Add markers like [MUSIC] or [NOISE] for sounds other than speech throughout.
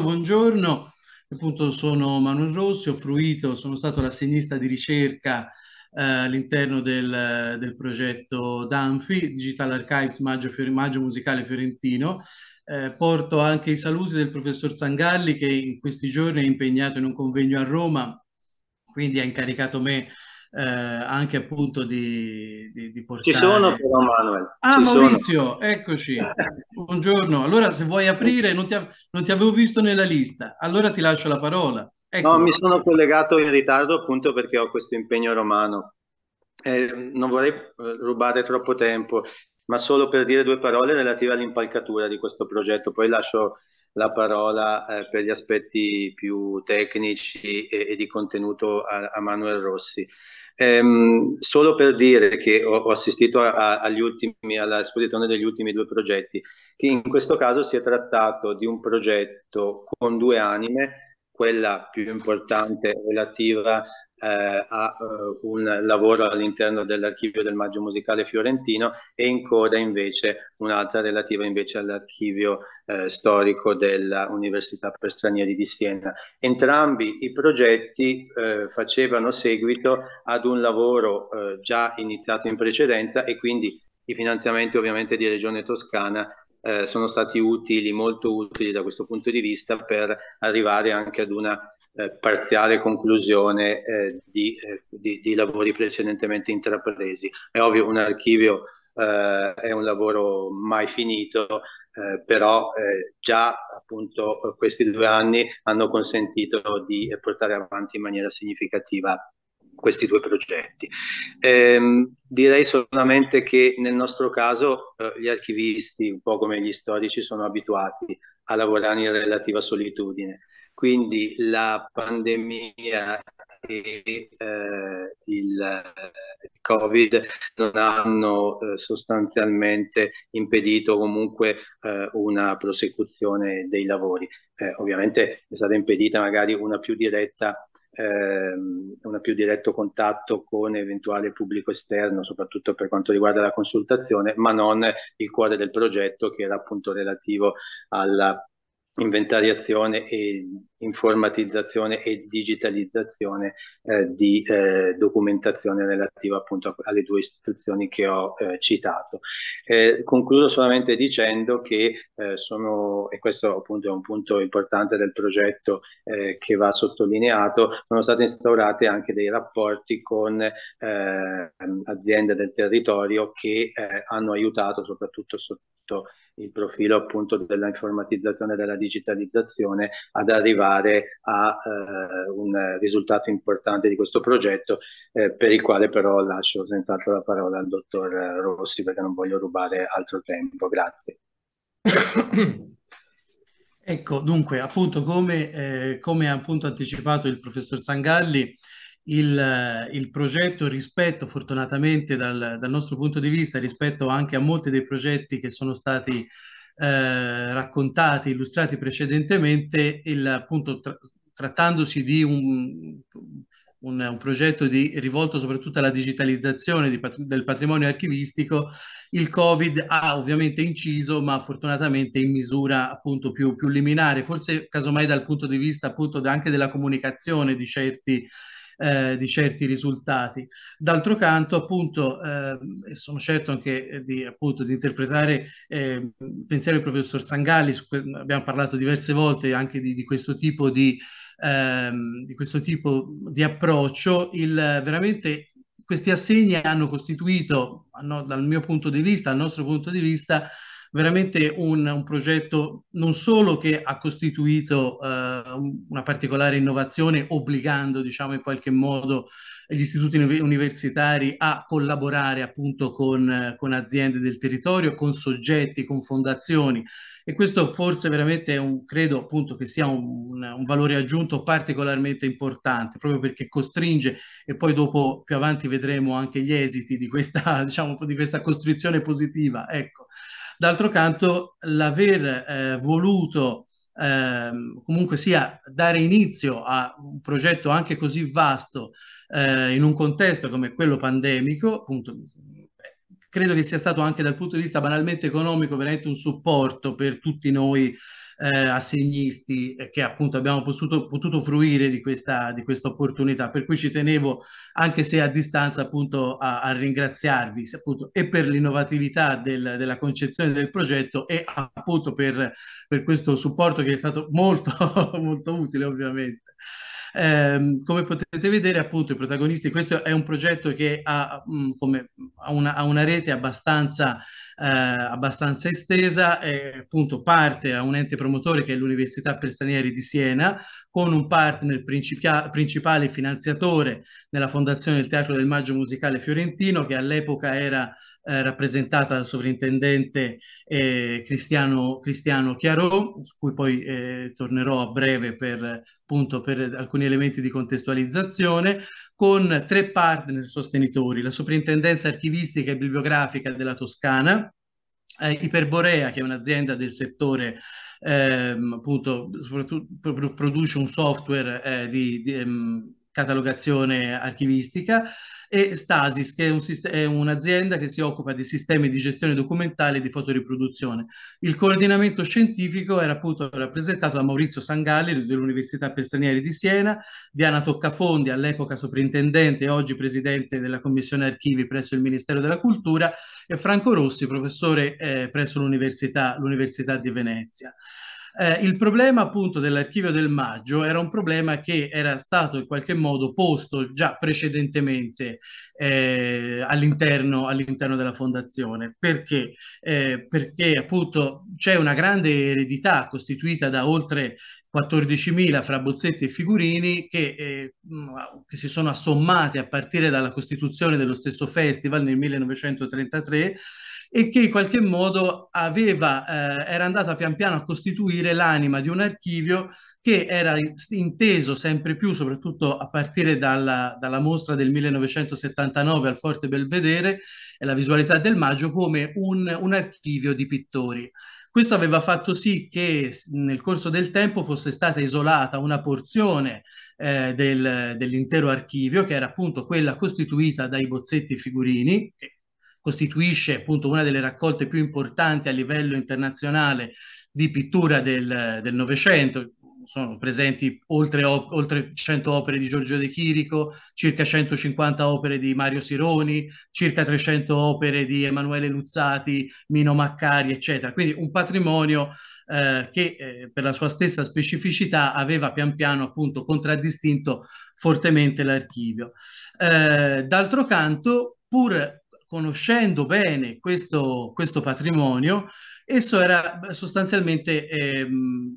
buongiorno. Appunto sono Manuel Rossi, ho fruito, sono stato l'assegnista di ricerca eh, all'interno del, del, progetto DANFI, Digital Archives Maggio, Maggio Musicale Fiorentino. Eh, porto anche i saluti del professor Zangalli che in questi giorni è impegnato in un convegno a Roma, quindi ha incaricato me eh, anche appunto di, di, di, portare... Ci sono però Manuel. Ah Ci Maurizio, sono. eccoci, [LAUGHS] buongiorno. Allora se vuoi aprire, non ti, non ti, avevo visto nella lista, allora ti lascio la parola. Ecco. No, mi sono collegato in ritardo appunto perché ho questo impegno romano. Eh, non vorrei eh, rubare troppo tempo, ma solo per dire due parole relative all'impalcatura di questo progetto, poi lascio la parola eh, per gli aspetti più tecnici e, e di contenuto a, a Manuel Rossi. Ehm, solo per dire che ho, ho assistito a, a, ultimi, all'esposizione degli ultimi due progetti, che in questo caso si è trattato di un progetto con due anime quella più importante relativa eh, a uh, un lavoro all'interno dell'archivio del Maggio Musicale Fiorentino e in coda invece un'altra relativa invece all'archivio eh, storico dell'Università per Stranieri di Siena. Entrambi i progetti eh, facevano seguito ad un lavoro eh, già iniziato in precedenza e quindi i finanziamenti ovviamente di Regione Toscana eh, sono stati utili, molto utili da questo punto di vista per arrivare anche ad una eh, parziale conclusione eh, di, eh, di, di, lavori precedentemente intrapresi. È ovvio un archivio eh, è un lavoro mai finito, eh, però eh, già appunto questi due anni hanno consentito di eh, portare avanti in maniera significativa questi due progetti. Ehm, direi solamente che nel nostro caso eh, gli archivisti, un po' come gli storici, sono abituati a lavorare in relativa solitudine. Quindi la pandemia e eh, il Covid non hanno eh, sostanzialmente impedito comunque eh, una prosecuzione dei lavori. Eh, ovviamente è stata impedita magari una più diretta ehm, un più diretto contatto con eventuale pubblico esterno, soprattutto per quanto riguarda la consultazione, ma non il cuore del progetto che era appunto relativo alla inventariazione e informatizzazione e digitalizzazione eh, di eh, documentazione relativa appunto alle due istituzioni che ho eh, citato. Eh, concludo solamente dicendo che eh, sono, e questo appunto è un punto importante del progetto eh, che va sottolineato, sono state instaurate anche dei rapporti con aziende del territorio che hanno aiutato soprattutto sotto il profilo appunto della informatizzazione e della digitalizzazione ad arrivare a eh, un risultato importante di questo progetto eh, per il quale però lascio senz'altro la parola al dottor Rossi perché non voglio rubare altro tempo. Grazie. Ecco, dunque, appunto come, eh, come appunto anticipato il professor Zangalli, il, il progetto rispetto fortunatamente dal, dal, nostro punto di vista, rispetto anche a molti dei progetti che sono stati eh, raccontati, illustrati precedentemente, il, appunto tra, trattandosi di un, un, un progetto di, rivolto soprattutto alla digitalizzazione di, del patrimonio archivistico, il Covid ha ovviamente inciso, ma fortunatamente in misura appunto più, più liminare, forse casomai dal punto di vista appunto anche della comunicazione di certi eh, di certi risultati. D'altro canto, appunto, eh, sono certo anche di, appunto, di interpretare eh, il pensiero del professor Sangalli, abbiamo parlato diverse volte anche di, di questo tipo di, ehm, di questo tipo di approccio, il, veramente questi assegni hanno costituito, hanno, dal mio punto di vista, dal nostro punto di vista, veramente un, un progetto non solo che ha costituito eh, una particolare innovazione obbligando diciamo in qualche modo gli istituti universitari a collaborare appunto con, con aziende del territorio, con soggetti, con fondazioni e questo forse veramente è un, credo appunto che sia un, un, valore aggiunto particolarmente importante proprio perché costringe e poi dopo più avanti vedremo anche gli esiti di questa [LAUGHS] diciamo di questa costrizione positiva ecco D'altro canto, l'aver eh, voluto eh, comunque sia dare inizio a un progetto anche così vasto eh, in un contesto come quello pandemico, appunto, credo che sia stato anche dal punto di vista banalmente economico veramente un supporto per tutti noi eh, assegnisti eh, che appunto abbiamo potuto, potuto fruire di questa, di questa opportunità. Per cui ci tenevo, anche se a distanza, appunto a, a ringraziarvi appunto, e per l'innovatività del, della concezione del progetto e appunto per, per questo supporto che è stato molto, [LAUGHS] molto utile ovviamente. Eh, come potete vedere, appunto, i protagonisti, questo è un progetto che ha, mh, mm, come, ha, una, ha una, rete abbastanza eh, abbastanza estesa e appunto parte a un ente promotore che è l'Università per Stranieri di Siena con un partner principale finanziatore nella fondazione del Teatro del Maggio Musicale Fiorentino che all'epoca era eh, rappresentata dal sovrintendente eh, Cristiano, Cristiano Chiarò, su cui poi eh, tornerò a breve per, appunto, per alcuni elementi di contestualizzazione, con tre partner sostenitori, la Soprintendenza Archivistica e Bibliografica della Toscana, eh, Iperborea, che è un'azienda del settore, ehm, appunto, soprattutto produce un software eh, di, di ehm, catalogazione archivistica, e Stasis, che è, un è, un'azienda che si occupa di sistemi di gestione documentale e di fotoriproduzione. Il coordinamento scientifico era appunto rappresentato da Maurizio Sangalli dell'Università per Stranieri di Siena, Diana Toccafondi, all'epoca soprintendente e oggi presidente della Commissione Archivi presso il Ministero della Cultura, e Franco Rossi, professore eh, presso l'Università di Venezia. Eh, il problema appunto dell'archivio del maggio era un problema che era stato in qualche modo posto già precedentemente eh, all'interno, all'interno, della fondazione. Perché? Eh, perché appunto c'è una grande eredità costituita da oltre 14.000 fra bozzetti e figurini che, eh, che, si sono assommate a partire dalla costituzione dello stesso festival nel 1933 e che in qualche modo aveva, eh, era andata pian piano a costituire l'anima di un archivio che era inteso sempre più, soprattutto a partire dalla, dalla mostra del 1979 al Forte Belvedere e la visualità del Maggio, come un, un archivio di pittori. Questo aveva fatto sì che nel corso del tempo fosse stata isolata una porzione eh, del, dell'intero archivio, che era appunto quella costituita dai bozzetti figurini, che costituisce appunto una delle raccolte più importanti a livello internazionale di pittura del, Novecento, sono presenti oltre, oltre, 100 opere di Giorgio De Chirico, circa 150 opere di Mario Sironi, circa 300 opere di Emanuele Luzzati, Mino Maccari, eccetera. Quindi un patrimonio eh, che eh, per la sua stessa specificità aveva pian piano appunto contraddistinto fortemente l'archivio. Eh, d'altro canto, pur conoscendo bene questo, questo patrimonio, esso era sostanzialmente ehm,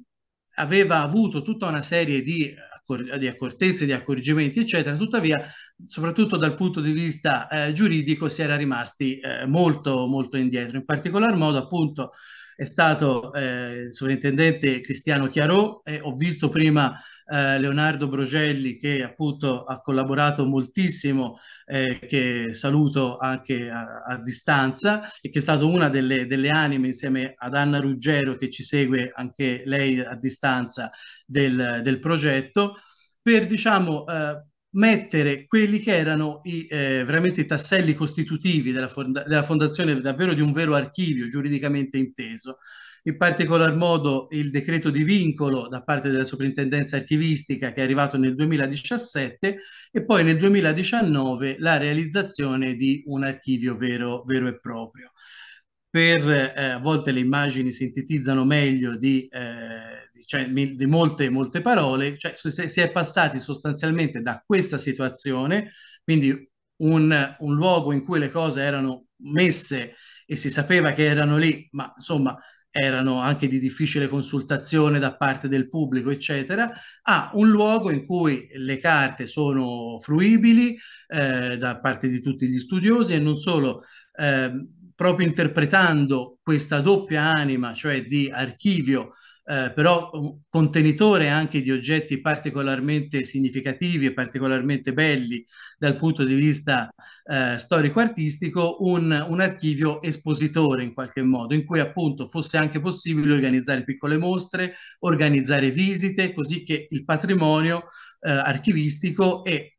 aveva avuto tutta una serie di, accor- di accortezze, di accorgimenti, eccetera, tuttavia soprattutto dal punto di vista eh, giuridico, si era rimasti eh, molto, molto indietro. In particolar modo, appunto, è stato eh, il sovrintendente Cristiano Chiarò, e ho visto prima eh, Leonardo Brogelli che appunto ha collaborato moltissimo, eh, che saluto anche a, a, distanza e che è stato una delle, delle, anime insieme ad Anna Ruggero che ci segue anche lei a distanza del, del progetto per diciamo eh, mettere quelli che erano i, eh, veramente i tasselli costitutivi della, fonda- della fondazione, davvero di un vero archivio giuridicamente inteso in particolar modo il decreto di vincolo da parte della soprintendenza archivistica che è arrivato nel 2017 e poi nel 2019 la realizzazione di un archivio vero, vero e proprio. Per, eh, a volte le immagini sintetizzano meglio di, eh, cioè di molte, molte parole, cioè si è passati sostanzialmente da questa situazione, quindi un, un luogo in cui le cose erano messe e si sapeva che erano lì, ma insomma erano anche di difficile consultazione da parte del pubblico, eccetera, a un luogo in cui le carte sono fruibili eh, da parte di tutti gli studiosi e non solo, eh, proprio interpretando questa doppia anima, cioè di archivio eh, però contenitore anche di oggetti particolarmente significativi e particolarmente belli dal punto di vista eh, storico-artistico, un, un, archivio espositore in qualche modo, in cui appunto fosse anche possibile organizzare piccole mostre, organizzare visite, così che il patrimonio eh, archivistico e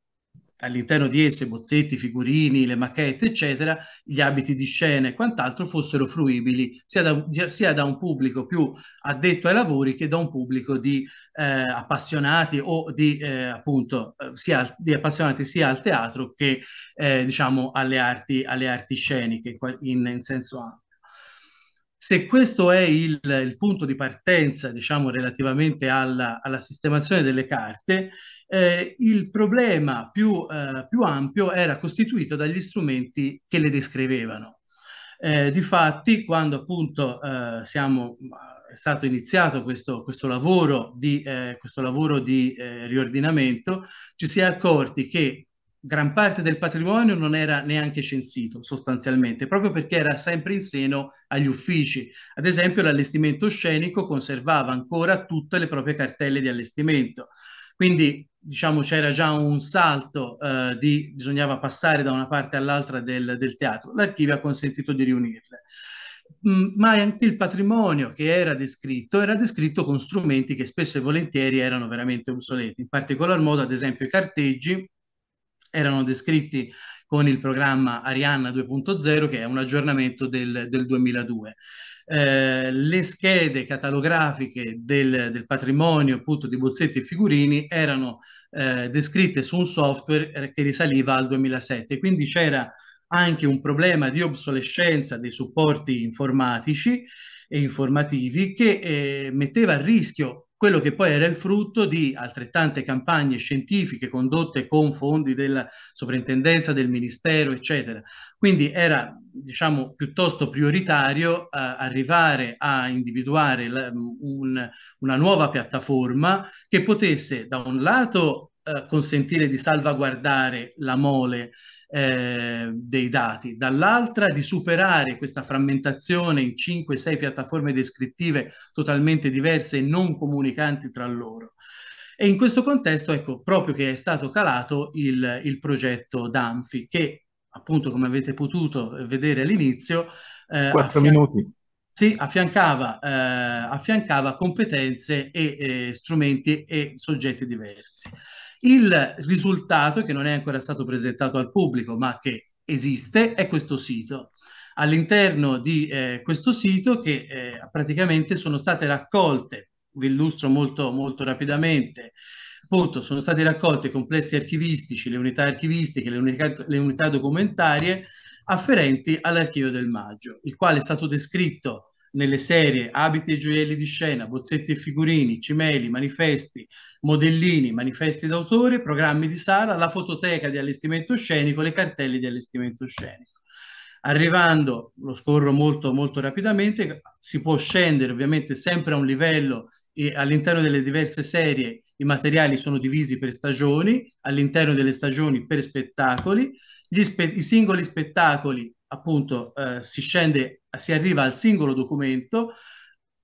all'interno di esse bozzetti, figurini, le macchette, eccetera, gli abiti di scena e quant'altro fossero fruibili sia da, sia da, un pubblico più addetto ai lavori che da un pubblico di eh, appassionati o di eh, appunto eh, sia di appassionati sia al teatro che eh, diciamo alle arti, alle arti sceniche in, in senso ampio. Se questo è il, il punto di partenza, diciamo, relativamente alla, alla sistemazione delle carte, eh, il problema più, eh, più ampio era costituito dagli strumenti che le descrivevano. Eh, difatti, quando appunto eh, siamo, è stato iniziato questo, questo lavoro di, eh, questo lavoro di eh, riordinamento, ci si è accorti che gran parte del patrimonio non era neanche censito sostanzialmente, proprio perché era sempre in seno agli uffici. Ad esempio l'allestimento scenico conservava ancora tutte le proprie cartelle di allestimento. Quindi diciamo c'era già un salto eh, di bisognava passare da una parte all'altra del, del teatro. L'archivio ha consentito di riunirle mm, ma anche il patrimonio che era descritto era descritto con strumenti che spesso e volentieri erano veramente obsoleti, in particolar modo ad esempio i carteggi erano descritti con il programma Arianna 2.0, che è un aggiornamento del, del 2002. Eh, le schede catalografiche del, del, patrimonio appunto di bozzetti e figurini erano eh, descritte su un software eh, che risaliva al 2007, quindi c'era anche un problema di obsolescenza dei supporti informatici e informativi che eh, metteva a rischio quello che poi era il frutto di altrettante campagne scientifiche condotte con fondi della sovrintendenza, del ministero, eccetera. Quindi era diciamo, piuttosto prioritario eh, arrivare a individuare un, una nuova piattaforma che potesse da un lato eh, consentire di salvaguardare la mole eh, dei dati, dall'altra di superare questa frammentazione in 5-6 piattaforme descrittive totalmente diverse e non comunicanti tra loro. E in questo contesto, ecco, proprio che è stato calato il, il progetto Danfi, che appunto, come avete potuto vedere all'inizio... Eh, 4 affianca... minuti. Sì, affiancava, eh, affiancava competenze e, e strumenti e soggetti diversi. Il risultato, che non è ancora stato presentato al pubblico, ma che esiste, è questo sito. All'interno di eh, questo sito che eh, praticamente sono state raccolte, vi illustro molto, molto rapidamente, appunto sono stati raccolti complessi archivistici, le unità archivistiche, le unità, le unità documentarie, afferenti all'archivio del Maggio, il quale è stato descritto nelle serie Abiti e gioielli di scena, bozzetti e figurini, cimeli, manifesti, modellini, manifesti d'autore, programmi di sala, la fototeca di allestimento scenico, le cartelle di allestimento scenico. Arrivando, lo scorro molto molto rapidamente, si può scendere ovviamente sempre a un livello e all'interno delle diverse serie i materiali sono divisi per stagioni, all'interno delle stagioni per spettacoli, spe- i singoli spettacoli appunto eh, si scende, si arriva al singolo documento,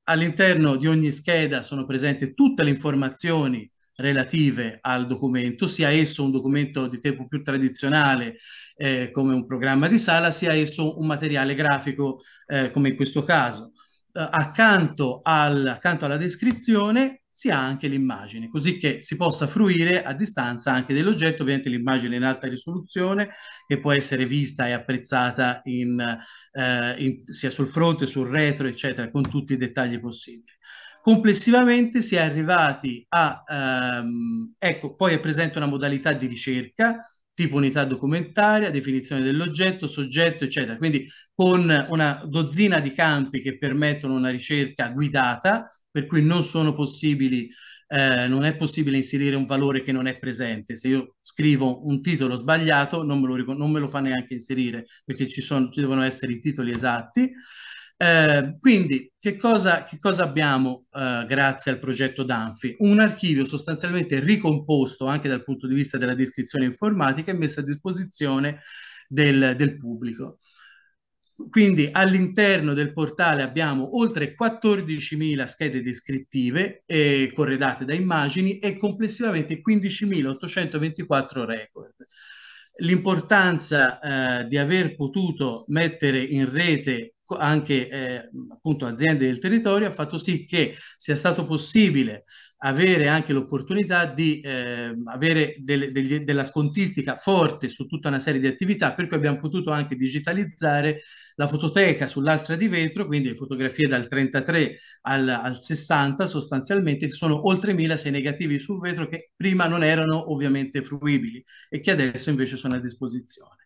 all'interno di ogni scheda sono presenti tutte le informazioni relative al documento, sia esso un documento di tempo più tradizionale eh, come un programma di sala, sia esso un materiale grafico eh, come in questo caso. Eh, accanto, al, accanto alla descrizione si ha anche l'immagine, così che si possa fruire a distanza anche dell'oggetto, ovviamente l'immagine in alta risoluzione che può essere vista e apprezzata in, eh, in, sia sul fronte, sul retro, eccetera, con tutti i dettagli possibili. Complessivamente si è arrivati a, ehm, ecco, poi è presente una modalità di ricerca tipo unità documentaria, definizione dell'oggetto, soggetto, eccetera. Quindi con una dozzina di campi che permettono una ricerca guidata, per cui non sono possibili eh, non è possibile inserire un valore che non è presente. Se io scrivo un titolo sbagliato, non me lo, non me lo fa neanche inserire, perché ci, sono, ci devono essere i titoli esatti. Eh, quindi, che cosa, che cosa abbiamo eh, grazie al progetto Danfi? Un archivio sostanzialmente ricomposto anche dal punto di vista della descrizione informatica e messo a disposizione del, del pubblico. Quindi all'interno del portale abbiamo oltre 14.000 schede descrittive eh, corredate da immagini e complessivamente 15.824 record l'importanza eh, di aver potuto mettere in rete anche eh, appunto aziende del territorio ha fatto sì che sia stato possibile avere anche l'opportunità di eh, avere delle, degli, della scontistica forte su tutta una serie di attività, per cui abbiamo potuto anche digitalizzare la fototeca sull'astra di vetro, quindi fotografie dal 33 al, al 60 sostanzialmente, sono oltre 1000 se negativi sul vetro che prima non erano ovviamente fruibili e che adesso invece sono a disposizione.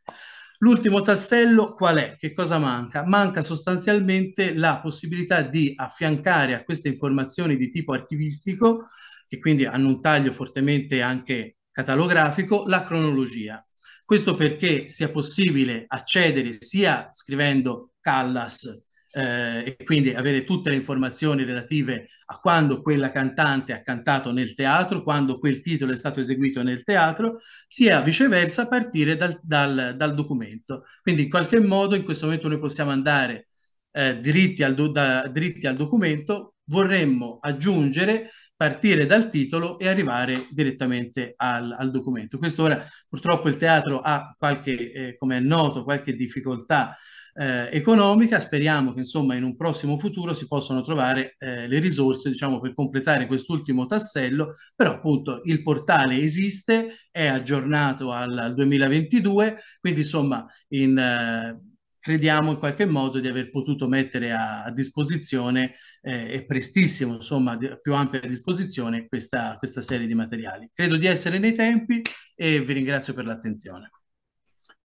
L'ultimo tassello qual è? Che cosa manca? Manca sostanzialmente la possibilità di affiancare a queste informazioni di tipo archivistico, che quindi hanno un taglio fortemente anche catalografico, la cronologia. Questo perché sia possibile accedere sia scrivendo Callas eh, e quindi avere tutte le informazioni relative a quando quella cantante ha cantato nel teatro, quando quel titolo è stato eseguito nel teatro, sia viceversa partire dal, dal, dal documento. Quindi in qualche modo in questo momento noi possiamo andare eh, dritti, al do, da, dritti al documento, vorremmo aggiungere partire dal titolo e arrivare direttamente al, al, documento. Questo ora purtroppo il teatro ha qualche, eh, come è noto, qualche difficoltà eh, economica. Speriamo che insomma in un prossimo futuro si possano trovare eh, le risorse diciamo, per completare quest'ultimo tassello, però appunto il portale esiste, è aggiornato al, al 2022, quindi insomma in, eh, crediamo in qualche modo di aver potuto mettere a, a disposizione eh, e prestissimo insomma di, più ampia a disposizione questa, questa serie di materiali. Credo di essere nei tempi e vi ringrazio per l'attenzione.